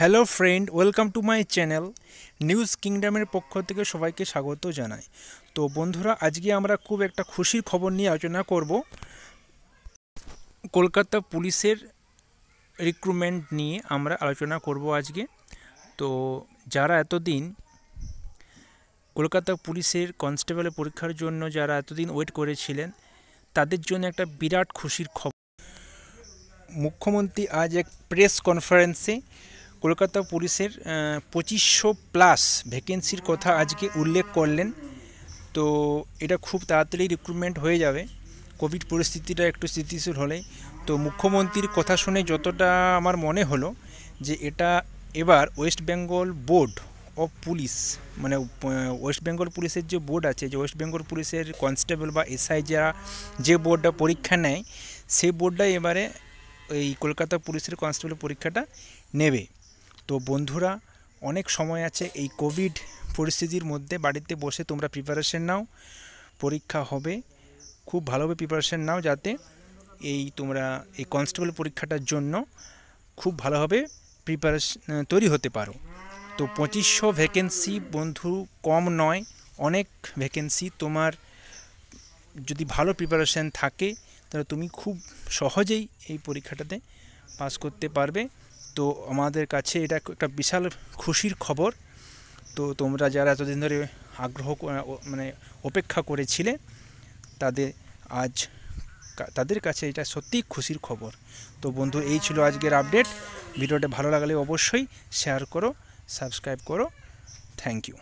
hello friend welcome to my channel news কিংডমের পক্ষ থেকে সবাইকে স্বাগত জানাই তো বন্ধুরা আজকে আমরা খুব একটা খুশির খবর নিয়ে আলোচনা করব কলকাতা পুলিশের রিক্রুটমেন্ট নিয়ে আমরা আলোচনা করব আজকে তো যারা এতদিন কলকাতা পুলিশের কনস্টেবলের পরীক্ষার জন্য যারা এতদিন ওয়েট করেছিলেন তাদের জন্য একটা বিরাট খুশির খবর মুখ্যমন্ত্রী আজ এক প্রেস কনফারেন্সে কলকাতা পুলিশের পঁচিশশো প্লাস ভ্যাকেন্সির কথা আজকে উল্লেখ করলেন তো এটা খুব তাড়াতাড়ি রিক্রুটমেন্ট হয়ে যাবে কোভিড পরিস্থিতিটা একটু স্থিতিশীল হলে তো মুখ্যমন্ত্রীর কথা শুনে যতটা আমার মনে হলো যে এটা এবার West Bengal board of police মানে ওয়েস্ট বেঙ্গল পুলিশের যে বোর্ড আছে যে ওয়েস্ট বেঙ্গল পুলিশের কনস্টেবল বা এসআই যারা যে বোর্ডটা পরীক্ষা নেয় সেই বোর্ডটা এবারে এই কলকাতা পুলিশের কনস্টেবল পরীক্ষাটা নেবে তো বন্ধুরা অনেক সময় আছে এই কোভিড পরিস্থিতির মধ্যে বাড়িতে বসে তোমরা প্রিপারেশন নাও পরীক্ষা হবে খুব ভালোভাবে প্রিপারেশন নাও যাতে এই তোমরা এই কনস্টেবল পরীক্ষাটার জন্য খুব ভালোভাবে প্রিপারেশন তৈরি হতে পারো তো পঁচিশশো ভ্যাকেন্সি বন্ধু কম নয় অনেক ভ্যাকেন্সি তোমার যদি ভালো প্রিপারেশান থাকে তাহলে তুমি খুব সহজেই এই পরীক্ষাটাতে পাস করতে পারবে তো আমাদের কাছে এটা একটা বিশাল খুশির খবর তো তোমরা যারা এতদিন ধরে আগ্রহ মানে অপেক্ষা করেছিলে তাদের আজ তাদের কাছে এটা সত্যিই খুশির খবর তো বন্ধু এই ছিল আজকের আপডেট ভিডিওটা ভালো লাগলে অবশ্যই শেয়ার করো সাবস্ক্রাইব করো থ্যাংক ইউ